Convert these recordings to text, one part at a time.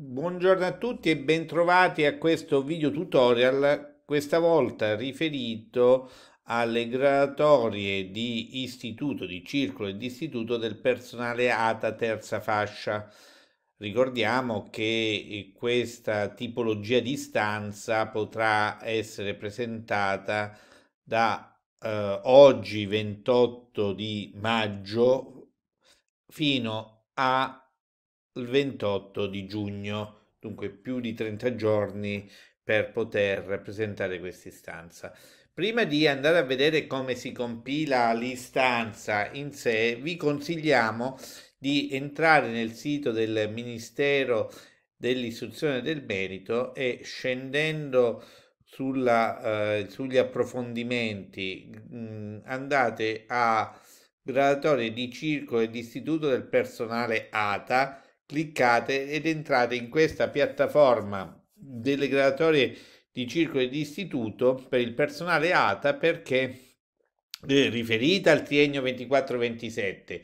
Buongiorno a tutti e bentrovati a questo video tutorial, questa volta riferito alle gradatorie di istituto, di circolo e di istituto del personale ATA terza fascia. Ricordiamo che eh, questa tipologia di stanza potrà essere presentata da eh, oggi 28 di maggio fino a il 28 di giugno, dunque più di 30 giorni per poter presentare questa istanza. Prima di andare a vedere come si compila l'istanza in sé, vi consigliamo di entrare nel sito del Ministero dell'Istruzione del Merito e scendendo sulla, eh, sugli approfondimenti mh, mm, andate a gradatorie di circo e di istituto del personale ATA cliccate ed entrate in questa piattaforma delle graduatorie di circoli di istituto per il personale ATA perché eh, riferita al triennio 24-27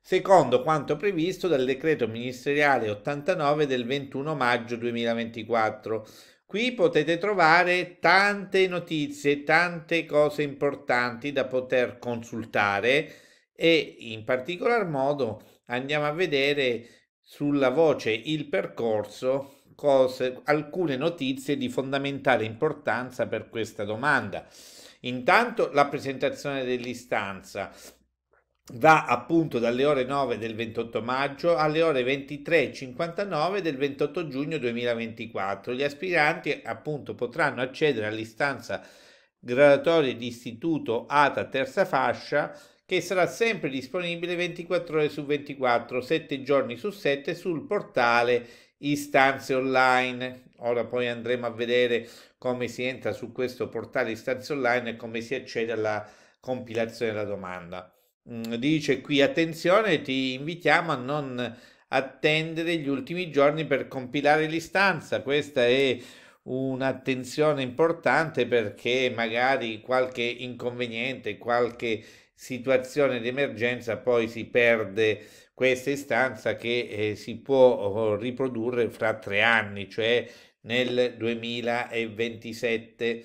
secondo quanto previsto dal decreto ministeriale 89 del 21 maggio 2024 Qui potete trovare tante notizie, tante cose importanti da poter consultare e in particolar modo andiamo a vedere sulla voce Il percorso cose, alcune notizie di fondamentale importanza per questa domanda. Intanto la presentazione dell'istanza va appunto dalle ore 9 del 28 maggio alle ore 23.59 del 28 giugno 2024. Gli aspiranti appunto potranno accedere all'istanza gradatoria di istituto ATA terza fascia che sarà sempre disponibile 24 ore su 24, 7 giorni su 7 sul portale istanze online. Ora poi andremo a vedere come si entra su questo portale istanze online e come si accede alla compilazione della domanda. Mm, dice qui attenzione, ti invitiamo a non attendere gli ultimi giorni per compilare l'istanza. Questa è un'attenzione importante perché magari qualche inconveniente, qualche situazione di emergenza poi si perde questa istanza che eh, si può oh, riprodurre fra tre anni, cioè nel 2027.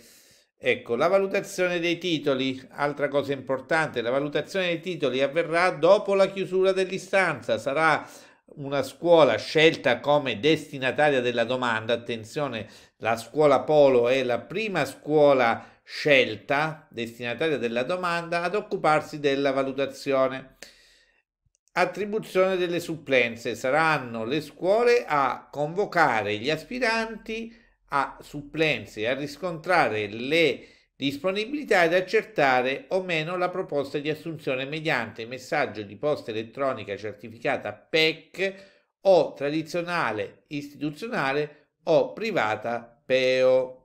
Ecco, la valutazione dei titoli, altra cosa importante, la valutazione dei titoli avverrà dopo la chiusura dell'istanza, sarà una scuola scelta come destinataria della domanda, attenzione, la scuola Polo è la prima scuola scelta, destinataria della domanda, ad occuparsi della valutazione. Attribuzione delle supplenze. Saranno le scuole a convocare gli aspiranti a supplenze, a riscontrare le disponibilità ed accertare o meno la proposta di assunzione mediante messaggio di posta elettronica certificata PEC o tradizionale istituzionale o privata PEO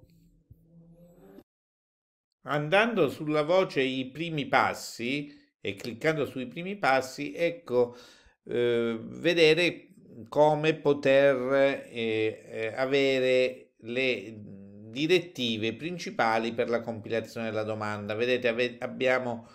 andando sulla voce i primi passi e cliccando sui primi passi, ecco, eh, vedere come poter eh, eh avere le direttive principali per la compilazione della domanda. Vedete, ave- abbiamo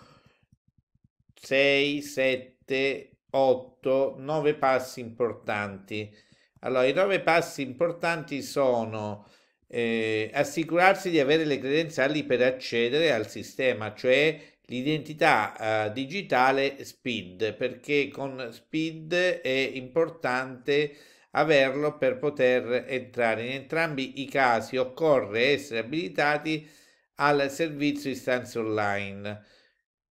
6, 7, 8, 9 passi importanti. Allora, i 9 passi importanti sono eh, assicurarsi di avere le credenziali per accedere al sistema, cioè l'identità eh, digitale SPID, perché con SPID è importante averlo per poter entrare. In entrambi i casi occorre essere abilitati al servizio istanze online.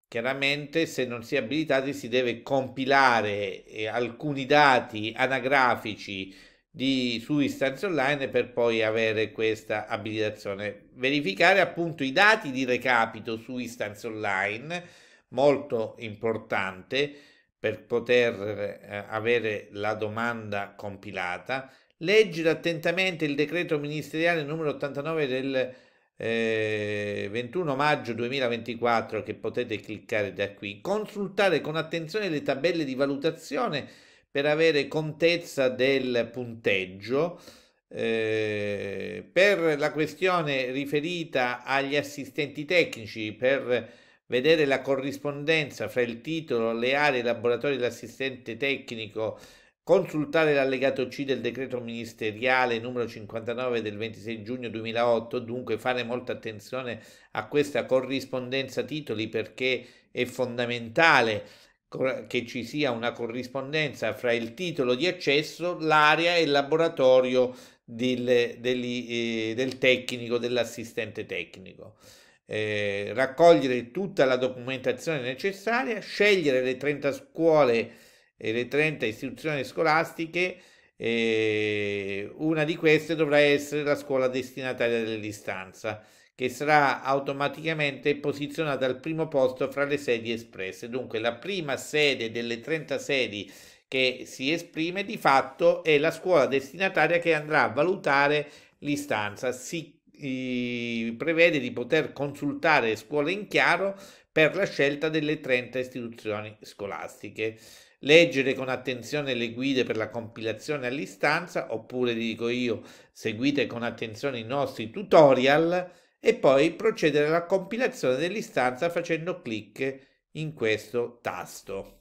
Chiaramente se non si è abilitati si deve compilare eh, alcuni dati anagrafici di, su istanze online per poi avere questa abilitazione. Verificare appunto i dati di recapito su istanze online, molto importante per poter eh, avere la domanda compilata. Leggere attentamente il decreto ministeriale numero 89 del eh, 21 maggio 2024 che potete cliccare da qui. Consultare con attenzione le tabelle di valutazione per avere contezza del punteggio. Eh, per la questione riferita agli assistenti tecnici, per vedere la corrispondenza fra il titolo, le aree, i laboratori dell'assistente tecnico, consultare l'allegato C del decreto ministeriale numero 59 del 26 giugno 2008, dunque fare molta attenzione a questa corrispondenza titoli perché è fondamentale che ci sia una corrispondenza fra il titolo di accesso, l'area e il laboratorio del, del, eh, del tecnico, dell'assistente tecnico. Eh, raccogliere tutta la documentazione necessaria, scegliere le 30 scuole e le 30 istituzioni scolastiche. Eh, una di queste dovrà essere la scuola destinataria dell'istanza che sarà automaticamente posizionata al primo posto fra le sedi espresse. Dunque la prima sede delle 30 sedi che si esprime di fatto è la scuola destinataria che andrà a valutare l'istanza. Si eh, prevede di poter consultare scuole in chiaro per la scelta delle 30 istituzioni scolastiche. Leggere con attenzione le guide per la compilazione all'istanza, oppure dico io, seguite con attenzione i nostri tutorial e poi procedere alla compilazione dell'istanza facendo clic in questo tasto.